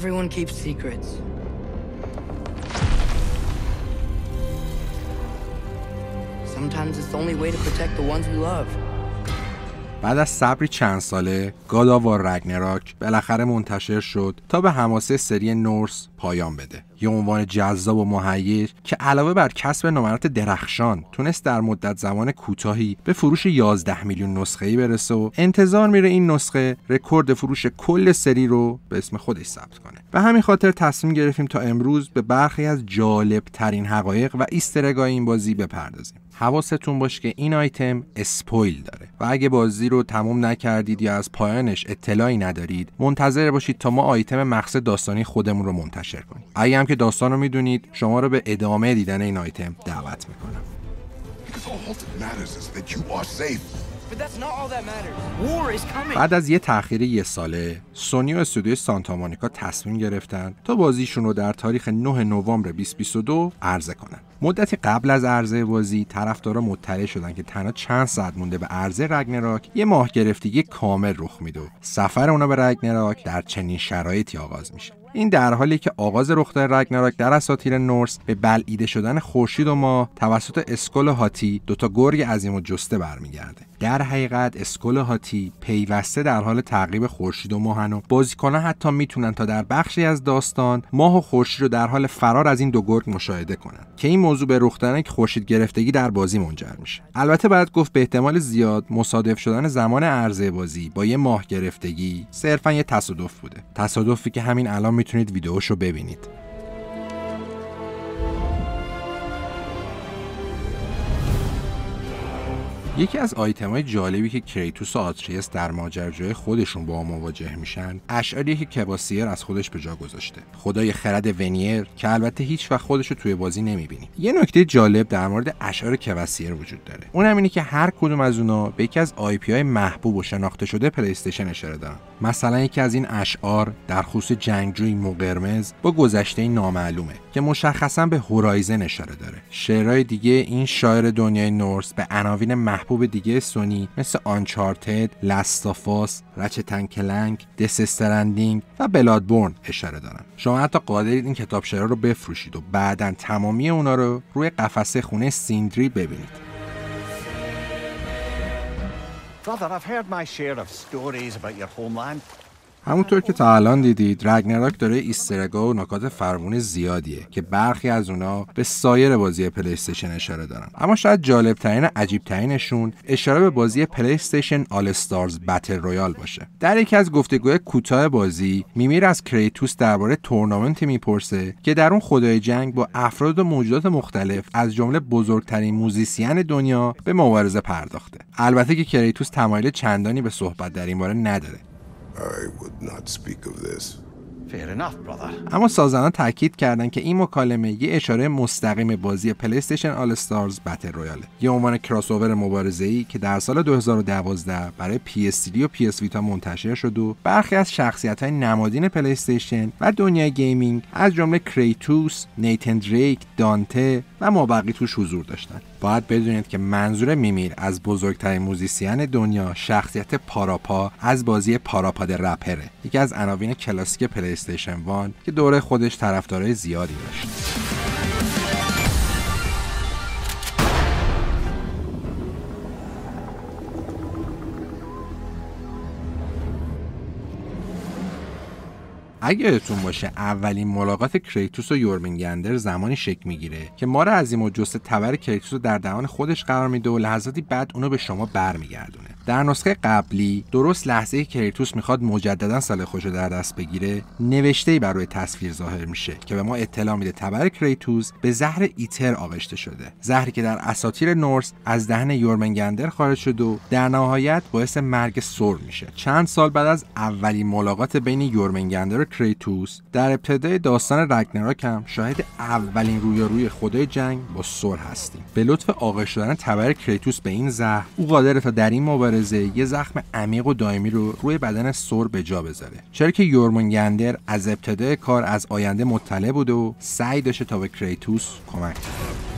Everyone keeps secrets. Sometimes it's the only way to protect the ones we love. بعد از صبری چند ساله گاداوار رگنراک بالاخره منتشر شد تا به حماسه سری نورس پایان بده یه عنوان جذاب و مهیج که علاوه بر کسب نمرات درخشان تونست در مدت زمان کوتاهی به فروش 11 میلیون نسخه ای برسه و انتظار میره این نسخه رکورد فروش کل سری رو به اسم خودش ثبت کنه و همین خاطر تصمیم گرفتیم تا امروز به برخی از جالب ترین حقایق و ایسترگای این بازی بپردازیم حواستون باش که این آیتم اسپویل داره و اگه بازی رو تموم نکردید یا از پایانش اطلاعی ندارید منتظر باشید تا ما آیتم مقصد داستانی خودمون رو منتشر کنیم که داستان رو میدونید شما رو به ادامه دیدن این آیتم دعوت میکنم بعد از یه تاخیر یه ساله سونی و استودیوی سانتا مونیکا تصمیم گرفتن تا بازیشون رو در تاریخ 9 نوامبر 2022 عرضه کنن مدتی قبل از عرضه بازی طرفدارا مطلع شدن که تنها چند ساعت مونده به عرضه رگنراک یه ماه گرفتگی کامل رخ میده سفر اونا به رگنراک در چنین شرایطی آغاز میشه این در حالی که آغاز رخداد رگناراک در اساطیر نورس به بلعیده شدن خورشید و ما توسط اسکول و هاتی دوتا گرگ عظیم و جسته برمیگرده در حقیقت اسکول و هاتی پیوسته در حال تعقیب خورشید و ماهن و بازیکنها حتی میتونن تا در بخشی از داستان ماه و خورشید رو در حال فرار از این دو گرگ مشاهده کنن که این موضوع به رخ دادن خورشید گرفتگی در بازی منجر میشه البته باید گفت به احتمال زیاد مصادف شدن زمان عرضه بازی با یه ماه گرفتگی صرفا یه تصادف بوده تصادفی که همین الان میتونید ویدیوشو رو ببینید یکی از آیتم های جالبی که کریتوس و آتریس در جای خودشون با مواجه میشن اشعاری که کباسیر از خودش به جا گذاشته خدای خرد ونیر که البته هیچ وقت خودش رو توی بازی نمیبینیم یه نکته جالب در مورد اشعار کباسیر وجود داره اونم اینه که هر کدوم از اونا به یکی از آی پی های محبوب و شناخته شده پلیستشن اشاره دارن مثلا یکی از این اشعار در خصوص جنگجوی مقرمز با گذشته نامعلومه که مشخصا به هورایزن اشاره داره شعرهای دیگه این شاعر دنیای نورس به عناوین محبوب محبوب دیگه سونی مثل آنچارتد، لستافاس، رچتن کلنگ، دسسترندینگ و بلادبورن اشاره دارن. شما حتی قادرید این کتابشرا رو بفروشید و بعدا تمامی اونا رو روی قفسه خونه سیندری ببینید. Brother, I've heard my share of stories about your homeland. همونطور که تا الان دیدید رگنراک داره ایسترگا و نکات فرمون زیادیه که برخی از اونا به سایر بازی پلیستشن اشاره دارن اما شاید جالب ترین عجیبترینشون اشاره به بازی پلیستشن آل استارز بتل رویال باشه در یکی از گفتگوهای کوتاه بازی میمیر از کریتوس درباره تورنامنتی میپرسه که در اون خدای جنگ با افراد و موجودات مختلف از جمله بزرگترین موزیسین دنیا به مبارزه پرداخته البته که کریتوس تمایل چندانی به صحبت در این باره نداره اما سازنده تاکید کردند که این مکالمه یه اشاره مستقیم بازی پلیستیشن آل ستارز بتل رویاله یه عنوان کراسوور مبارزه ای که در سال 2012 برای PS3 و PS Vita منتشر شد و برخی از شخصیت های نمادین پلیستیشن و دنیای گیمینگ از جمله کریتوس، نیتن دریک، دانته و مابقی توش حضور داشتند. باید بدونید که منظور میمیر از بزرگترین موزیسین دنیا شخصیت پاراپا از بازی پاراپاد رپره یکی از عناوین کلاسیک پلیستیشن وان که دوره خودش طرفدارای زیادی داشت اگه یادتون باشه اولین ملاقات کریتوس و یورمینگندر زمانی شک میگیره که مار عظیم و موجوست تبر کریتوس در دهان خودش قرار میده و لحظاتی بعد اونو به شما برمیگردونه در نسخه قبلی درست لحظه که کریتوس میخواد مجددا سال خوش رو در دست بگیره نوشته بر روی تصویر ظاهر میشه که به ما اطلاع میده تبر کریتوس به زهر ایتر آغشته شده زهری که در اساطیر نورس از دهن یورمنگندر خارج شده و در نهایت باعث مرگ سر میشه چند سال بعد از اولین ملاقات بین یورمنگندر کریتوس در ابتدای داستان رگنراک هم شاهد اولین روی خدای جنگ با سر هستیم به لطف آغش شدن تبر کریتوس به این زخم او قادر تا در این مبارزه یه زخم عمیق و دائمی رو روی بدن سر به جا بذاره چرا که یورمونگندر از ابتدای کار از آینده مطلع بوده و سعی داشته تا به کریتوس کمک کنه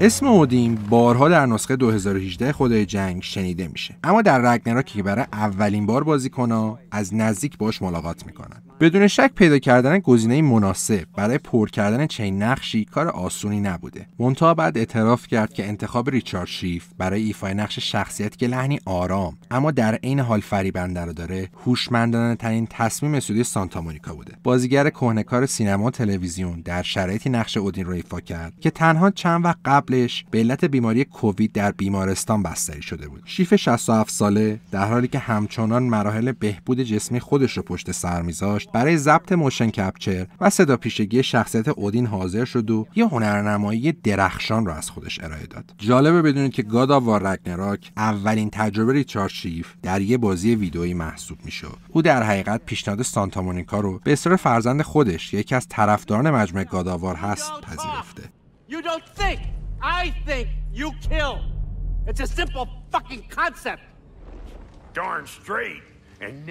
اسم اودین بارها در نسخه 2018 خدای جنگ شنیده میشه اما در رگنراکی که برای اولین بار کنه از نزدیک باش ملاقات میکنن بدون شک پیدا کردن گزینه مناسب برای پر کردن چنین نقشی کار آسونی نبوده مونتا بعد اعتراف کرد که انتخاب ریچارد شیف برای ایفای نقش شخصیت که لحنی آرام اما در عین حال فریبنده رو داره هوشمندانه ترین تصمیم استودیو سانتا مونیکا بوده بازیگر کهنهکار سینما و تلویزیون در شرایطی نقش اودین رو ایفا کرد که تنها چند وقت قبلش به علت بیماری کووید در بیمارستان بستری شده بود شیف 67 ساله در حالی که همچنان مراحل بهبود جسمی خودش رو پشت سر میذاشت برای ضبط موشن کپچر و صدا پیشگی شخصیت اودین حاضر شد و یه هنرنمایی درخشان را از خودش ارائه داد جالبه بدونید که گاداوار و رگنراک اولین تجربه ریچارد شیف در یه بازی ویدئویی محسوب میشه او در حقیقت پیشنهاد سانتا مونیکا رو به اصرار فرزند خودش یکی از طرفداران مجموعه گاداوار هست پذیرفته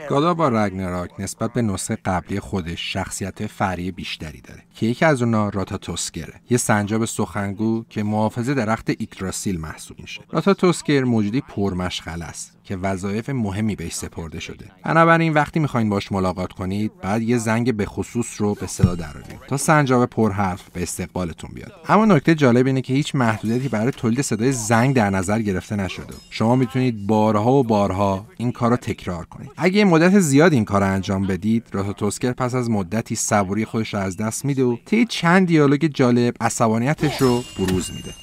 گادا با رگنراک نسبت به نسخه قبلی خودش شخصیت فری بیشتری داره که یکی از اونا توسکره یه سنجاب سخنگو که محافظ درخت ایکراسیل محسوب میشه راتاتوسکر موجودی پرمشغله است که وظایف مهمی بهش سپرده شده بنابراین وقتی میخواین باش ملاقات کنید بعد یه زنگ به خصوص رو به صدا درارید تا سنجاب پرحرف به استقبالتون بیاد اما نکته جالب اینه که هیچ محدودیتی برای تولید صدای زنگ در نظر گرفته نشده شما میتونید بارها و بارها این کار رو تکرار کنید اگه مدت زیاد این کار انجام بدید توسکر پس از مدتی صبوری خودش رو از دست میده و طی چند دیالوگ جالب عصبانیتش رو بروز میده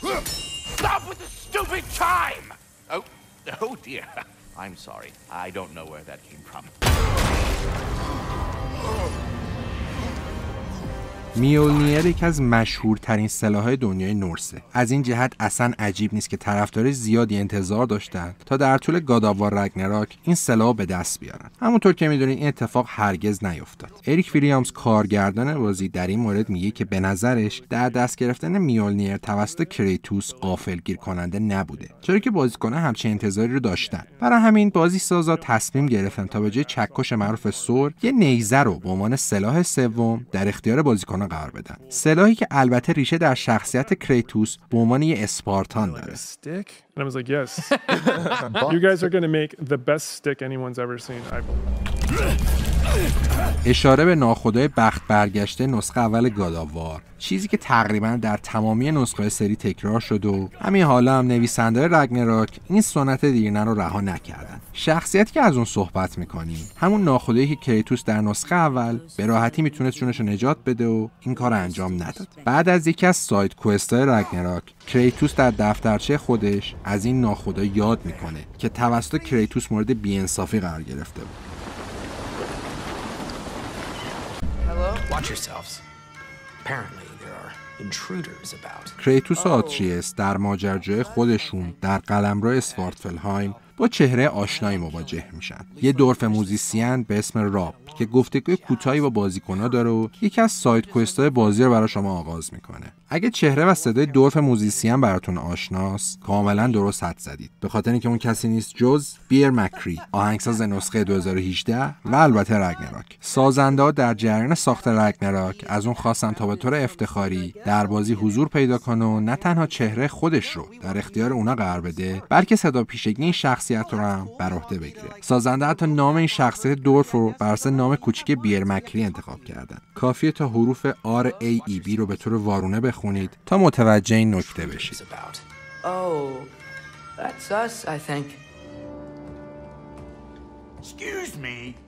میولنیر یکی از مشهورترین سلاحهای دنیای نورسه از این جهت اصلا عجیب نیست که طرفدار زیادی انتظار داشتند تا در طول گاداوار رگنراک این سلاح به دست بیارن همونطور که میدونید این اتفاق هرگز نیفتاد اریک ویلیامز کارگردان بازی در این مورد میگه که به نظرش در دست گرفتن میولنیر توسط کریتوس گیر کننده نبوده چرا که بازیکنها همچین انتظاری رو داشتن برای همین بازی سازا تصمیم گرفتن تا به جای چکش معروف سور یه نیزه رو به عنوان سلاح سوم در اختیار بازیکنا مردانه قرار بدن سلاحی که البته ریشه در شخصیت کریتوس به عنوان یه اسپارتان داره اشاره به ناخدای بخت برگشته نسخه اول گاداوار چیزی که تقریبا در تمامی نسخه سری تکرار شد و همین حالا هم نویسنده رگنراک این سنت دیرنه رو رها نکردن شخصیتی که از اون صحبت میکنیم همون ناخدایی که کریتوس در نسخه اول به راحتی میتونست جونش رو نجات بده و این کار انجام نداد بعد از یکی از ساید کوستای رگنراک کریتوس در دفترچه خودش از این ناخدا یاد میکنه که توسط کریتوس مورد بیانصافی قرار گرفته بود Watch yourselves. Apparently there are کریتوس oh. آتریس در ماجرجوی خودشون در قلمرو اسوارتفلهایم با چهره آشنایی مواجه میشن یه دورف موزیسین به اسم راب که گفتگوی کوتاهی با بازیکنها داره و یکی از سایت کوستای بازی رو برای شما آغاز میکنه اگه چهره و صدای دورف موزیسین براتون آشناست کاملا درست حد زدید به خاطر اینکه اون کسی نیست جز بیر مکری آهنگساز نسخه 2018 و البته رگنراک سازنده در جریان ساخت رگنراک از اون خواستن تا به طور افتخاری در بازی حضور پیدا کنه و نه تنها چهره خودش رو در اختیار اونا قرار بده بلکه صدا پیشگی این شخصیت رو هم بر عهده بگیره سازنده حتی نام این شخصیت دورف رو بر نام کوچیک بیر مکری انتخاب کردن کافیه تا حروف R A E B رو به طور وارونه بخونه بخونید تا متوجه این نکته بشید oh, that's us, I think. Excuse me.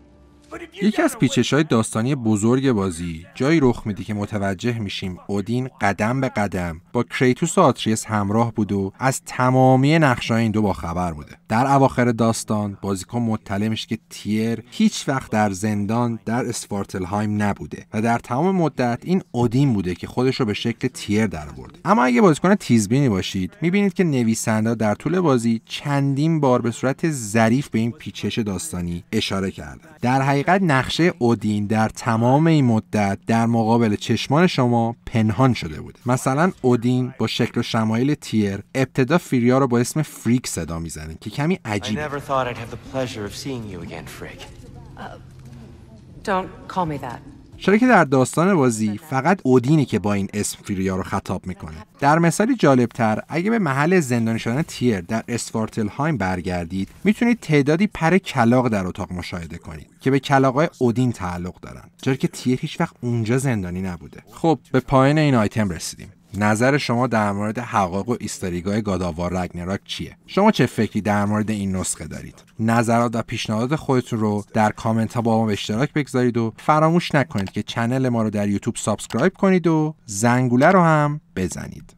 یکی از پیچش های داستانی بزرگ بازی جایی رخ میده که متوجه میشیم اودین قدم به قدم با کریتوس و آتریس همراه بود و از تمامی نقشه این دو با خبر بوده در اواخر داستان بازیکن مطلع میشه که تیر هیچ وقت در زندان در اسفارتلهایم نبوده و در تمام مدت این اودین بوده که خودش رو به شکل تیر در برده. اما اگه بازیکن تیزبینی باشید میبینید که نویسنده در طول بازی چندین بار به صورت ظریف به این پیچش داستانی اشاره کرده. در حقیقت نقشه اودین در تمام این مدت در مقابل چشمان شما پنهان شده بود مثلا اودین با شکل و شمایل تیر ابتدا فیریا رو با اسم فریک صدا میزنه که کمی عجیب uh, Don't چرا که در داستان بازی بله. فقط اودینه که با این اسم فیریا رو خطاب میکنه در مثالی جالبتر اگه به محل زندانی شدن تیر در هایم برگردید میتونید تعدادی پر کلاق در اتاق مشاهده کنید که به کلاقای اودین تعلق دارن چرا که تیر هیچوقت اونجا زندانی نبوده خب به پایین این آیتم رسیدیم نظر شما در مورد حقایق و ایستاریگاه گاداوار رگنراک چیه شما چه فکری در مورد این نسخه دارید نظرات و پیشنهادات خودتون رو در کامنت ها با ما به اشتراک بگذارید و فراموش نکنید که چنل ما رو در یوتیوب سابسکرایب کنید و زنگوله رو هم بزنید